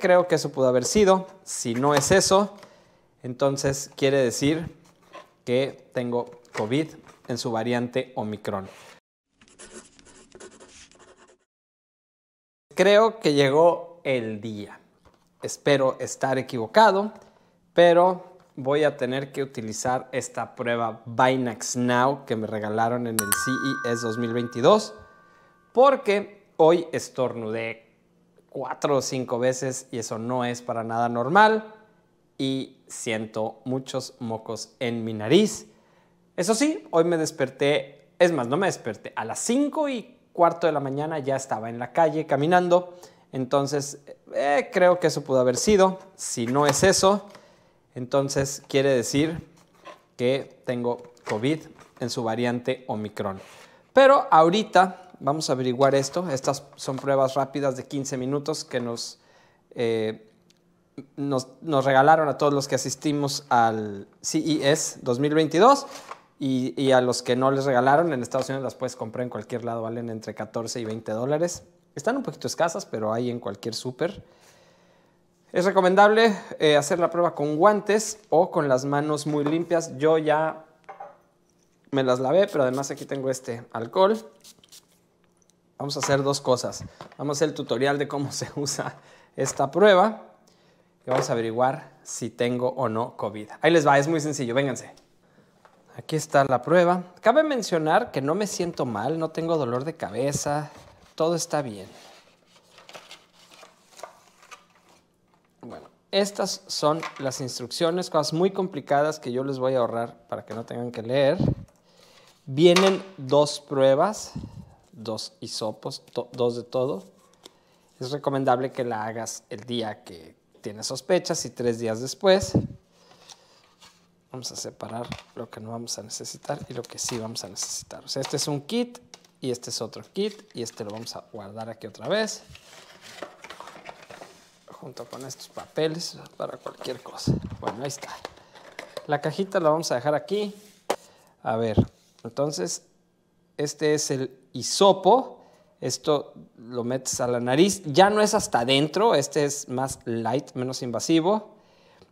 creo que eso pudo haber sido. Si no es eso, entonces quiere decir que tengo COVID en su variante Omicron. Creo que llegó el día. Espero estar equivocado, pero voy a tener que utilizar esta prueba Binax Now que me regalaron en el CES 2022 porque hoy estornudé cuatro o cinco veces y eso no es para nada normal. Y siento muchos mocos en mi nariz. Eso sí, hoy me desperté, es más, no me desperté, a las 5 y cuarto de la mañana ya estaba en la calle caminando. Entonces, eh, creo que eso pudo haber sido. Si no es eso, entonces quiere decir que tengo COVID en su variante Omicron. Pero ahorita Vamos a averiguar esto. Estas son pruebas rápidas de 15 minutos que eh, nos, nos, regalaron a todos los que asistimos al CES 2022 y, a los que no les regalaron. En Estados Unidos las puedes comprar en cualquier lado, valen entre 14 y 20 dólares. Están un poquito escasas, pero hay en cualquier súper. Es recomendable eh, hacer la prueba con guantes o con las manos muy limpias. Yo ya me las lavé, pero además aquí tengo este alcohol vamos a hacer dos cosas. Vamos a hacer el tutorial de cómo se usa esta prueba y vamos a averiguar si tengo o no COVID. Ahí les va, es muy sencillo, vénganse. Aquí está la prueba. Cabe mencionar que no me siento mal, no tengo dolor de cabeza, todo está bien. Bueno, estas son las instrucciones, cosas muy complicadas que yo les voy a ahorrar para que no tengan que leer. Vienen dos pruebas dos hisopos, dos de todo. Es recomendable que la hagas el día que tienes sospechas y tres días después. Vamos a separar lo que no vamos a necesitar y lo que sí vamos a necesitar. O sea, este es un kit y este es otro kit y este lo vamos a guardar aquí otra vez junto con estos papeles para cualquier cosa. Bueno, ahí está. La cajita la vamos a dejar aquí. A ver, entonces este es el hisopo. Esto lo metes a la nariz. Ya no es hasta adentro, este es más light, menos invasivo.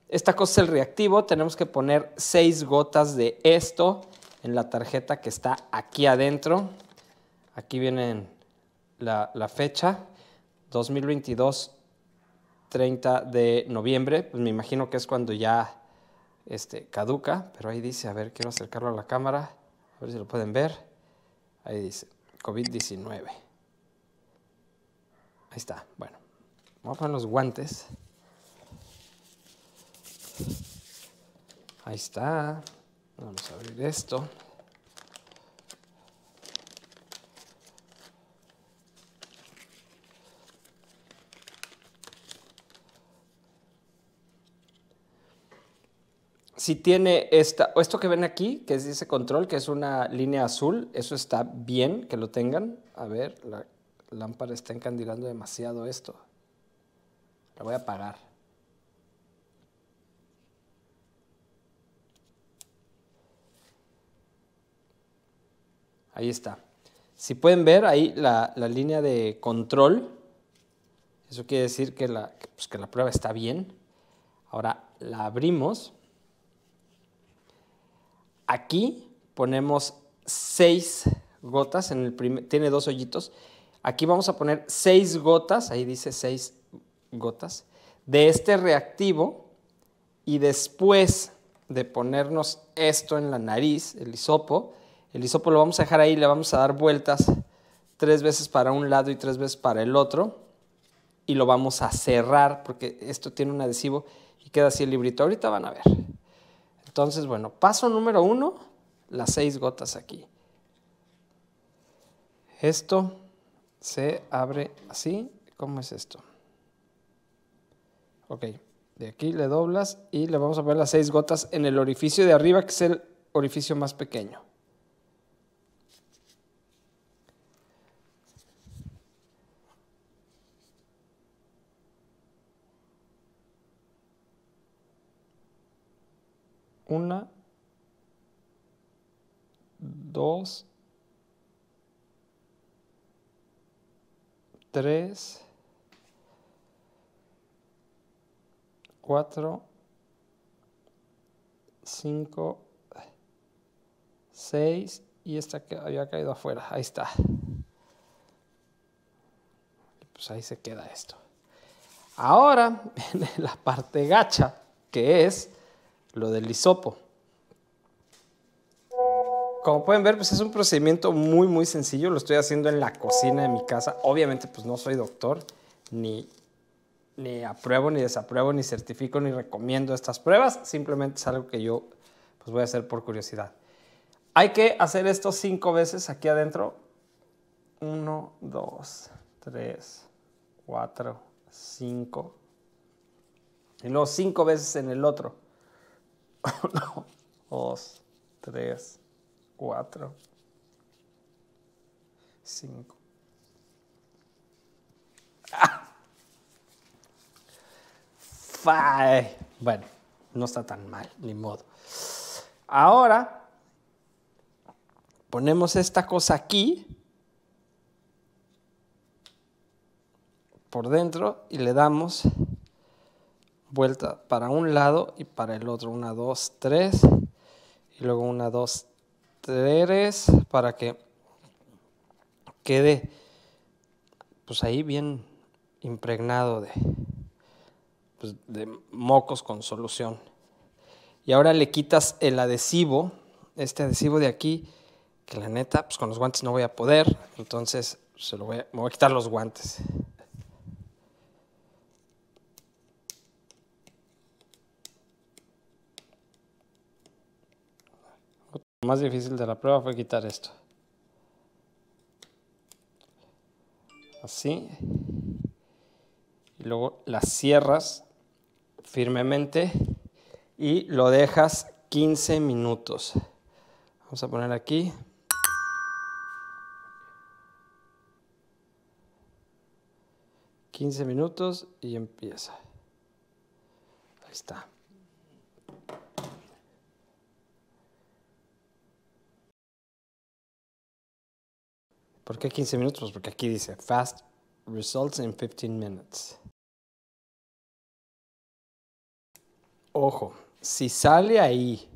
Esta cosa es el reactivo. Tenemos que poner 6 gotas de esto en la tarjeta que está aquí adentro. Aquí viene la, fecha, 2022, 30 de noviembre. Pues me imagino que es cuando ya este, caduca, pero ahí dice, a ver, quiero acercarlo a la cámara, a ver si lo pueden ver. Ahí dice, COVID-19. Ahí está, bueno. Vamos a poner los guantes. Ahí está. Vamos a abrir esto. si tiene esta, esto que ven aquí, que es dice control, que es una línea azul, eso está bien que lo tengan. A ver, la lámpara está encandilando demasiado esto. La voy a apagar. Ahí está. Si pueden ver ahí la, línea de control, eso quiere decir que pues que la prueba está bien. Ahora la abrimos Aquí ponemos seis gotas, en el tiene dos hoyitos. Aquí vamos a poner seis gotas, ahí dice seis gotas, de este reactivo y después de ponernos esto en la nariz, el hisopo, el hisopo lo vamos a dejar ahí, le vamos a dar vueltas tres veces para un lado y tres veces para el otro y lo vamos a cerrar porque esto tiene un adhesivo y queda así el librito. Ahorita van a ver. Entonces, bueno, paso número uno, las seis gotas aquí. Esto se abre así. ¿Cómo es esto? Ok, de aquí le doblas y le vamos a poner las seis gotas en el orificio de arriba, que es el orificio más pequeño. Una, dos, tres, cuatro, cinco, seis y esta que había caído afuera. Ahí está. Pues ahí se queda esto. Ahora, la parte gacha, que es lo del hisopo. Como pueden ver, pues es un procedimiento muy, muy sencillo. Lo estoy haciendo en la cocina de mi casa. Obviamente, pues no soy doctor, ni, apruebo, ni desapruebo, ni certifico, ni recomiendo estas pruebas. Simplemente es algo que yo pues voy a hacer por curiosidad. Hay que hacer esto cinco veces aquí adentro. Uno, dos, tres, cuatro, cinco. Y luego cinco veces en el otro. Uno, dos, tres, cuatro, cinco. Bueno, no está tan mal, ni modo. Ahora ponemos esta cosa aquí por dentro y le damos vuelta para un lado y para el otro. Una, dos, tres. Y luego una, dos, tres. Para que quede pues ahí bien impregnado de, pues, de mocos con solución. Y ahora le quitas el adhesivo, este adhesivo de aquí, que la neta, pues con los guantes no voy a poder, entonces se lo me voy a quitar los guantes. más difícil de la prueba fue quitar esto. Así. Y luego las cierras firmemente y lo dejas 15 minutos. Vamos a poner aquí. ...15 minutos y empieza. Ahí está. ¿Por qué 15 minutos? Pues porque aquí dice fast results in 15 minutes. Ojo, si sale ahí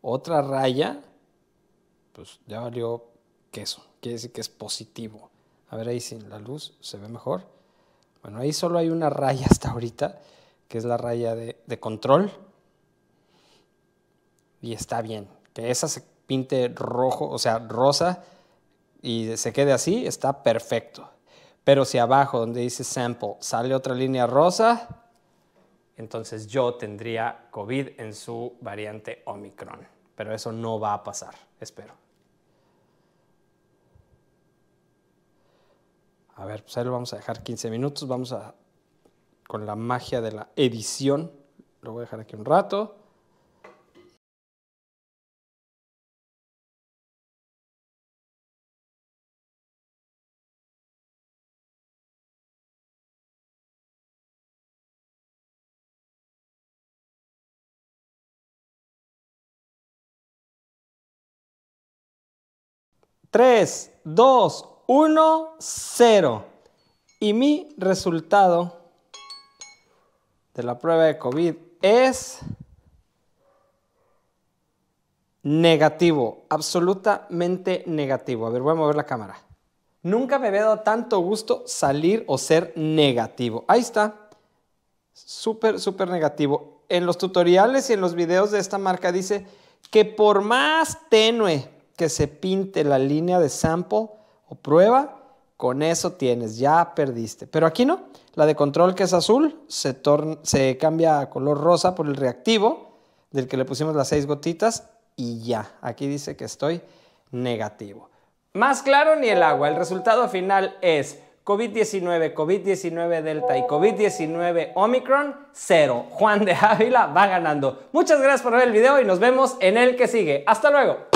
otra raya, pues ya valió queso. Quiere decir que es positivo. A ver ahí si la luz se ve mejor. Bueno, ahí solo hay una raya hasta ahorita, que es la raya de, de control. Y está bien. Que esa se pinte rojo, o sea, rosa y se quede así, está perfecto. Pero si abajo donde dice sample sale otra línea rosa, entonces yo tendría COVID en su variante Omicron. Pero eso no va a pasar, espero. A ver, pues ahí lo vamos a dejar 15 minutos. Vamos a, con la magia de la edición, lo voy a dejar aquí un rato. 3, 2, 1, 0. Y mi resultado de la prueba de COVID es negativo, absolutamente negativo. A ver, voy a mover la cámara. Nunca me había dado tanto gusto salir o ser negativo. Ahí está. Súper, súper negativo. En los tutoriales y en los videos de esta marca dice que por más tenue se pinte la línea de sample o prueba, con eso tienes, ya perdiste. Pero aquí no, la de control que es azul se, se cambia a color rosa por el reactivo del que le pusimos las seis gotitas y ya, aquí dice que estoy negativo. Más claro ni el agua, el resultado final es COVID-19, COVID-19 Delta y COVID-19 Omicron, cero. Juan de Ávila va ganando. Muchas gracias por ver el video y nos vemos en el que sigue. ¡Hasta luego!